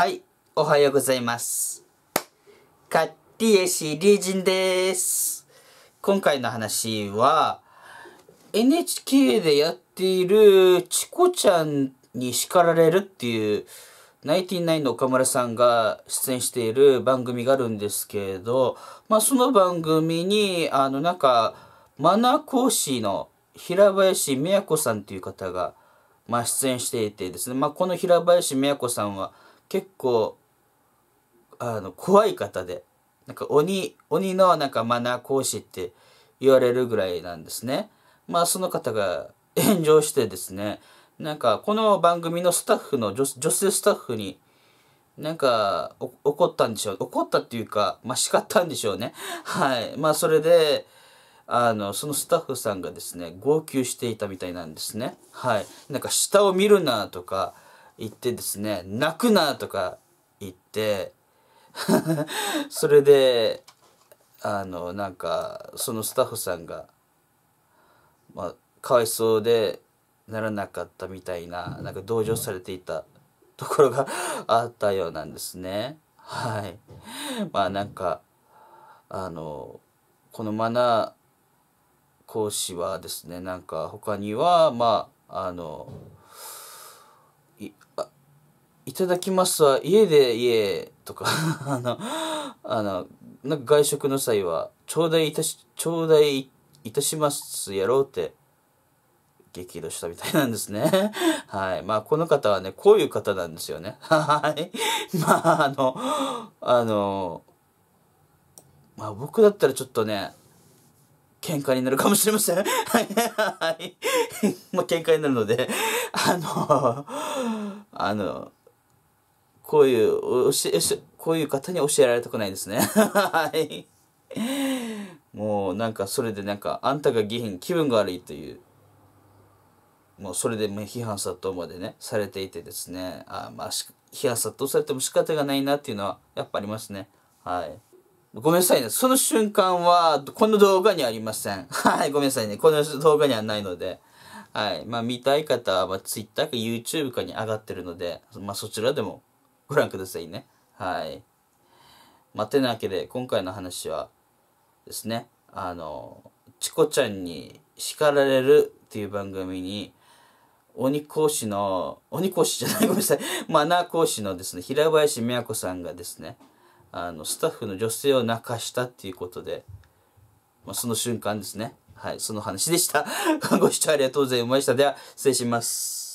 はい、おはようございます。カッティエシリージンです。今回の話は、NHK でやっているチコちゃんに叱られるっていう、ナインティナインの岡村さんが出演している番組があるんですけれど、まあその番組に、あのなんか、マナー講師の平林美也子さんという方が、まあ、出演していてですね、まあ、この平林美也子さんは結構、あの、怖い方で、なんか鬼、鬼のなんかマナー講師って言われるぐらいなんですね。まあその方が 炎上してですね、なんかこの番組のスタッフの女女性スタッフに、なんか怒ったんでしょう。怒ったっていうか、まあ叱ったんでしょうね。はい。まあそれで、あの、そのスタッフさんがですね、号泣していたみたいなんですね。はい。なんか下を見るなとか、行ってですね、泣くなとか言って、それで、あの、なんか、そのスタッフさんが、まあ、かわいそうでならなかったみたいな、なんか同情されていたところが あったようなんですね。はい。まあなんか、あの、このマナー講師はですね、なんか他には、まあ、あの、いあいただきますは家で家とか あのあのなんか外食の際は頂戴いたし頂戴いたしますやろうって激怒したみたいなんですね。はい。まあ、この方はね、こういう方なんですよね。はい。まあ、あの、あの、まあ、僕だったらちょっとね、喧嘩になるかもしれません。はい。はい。喧嘩になるので、あの、あの、こういう、こういう方に教えられたくないですね。はい。もうなんかそれでなんか、あんたが議員気分が悪いという、もうそれで批判殺到までね、されていてですね、あまあ、批判殺到されても仕方がないなっていうのはやっぱありますね。はい。ごめんなさいね。その瞬間は、この動画にありません。はい、ごめんなさいね。この動画にはないので。はい。まあ、見たい方は、まあ、Twitter か YouTube かに上がってるので、まあ、そちらでもご覧くださいね。はい。まあ、てなわけで、今回の話はですね、あの、チコちゃんに叱られるっていう番組に、鬼講師の、鬼講師じゃない、ごめんなさい。マナー講師のですね、平林美和子さんがですね、あのスタッフの女性を泣かしたっていうことで、まあ、その瞬間ですねはいその話でした ご視聴ありがとうございましたでは失礼します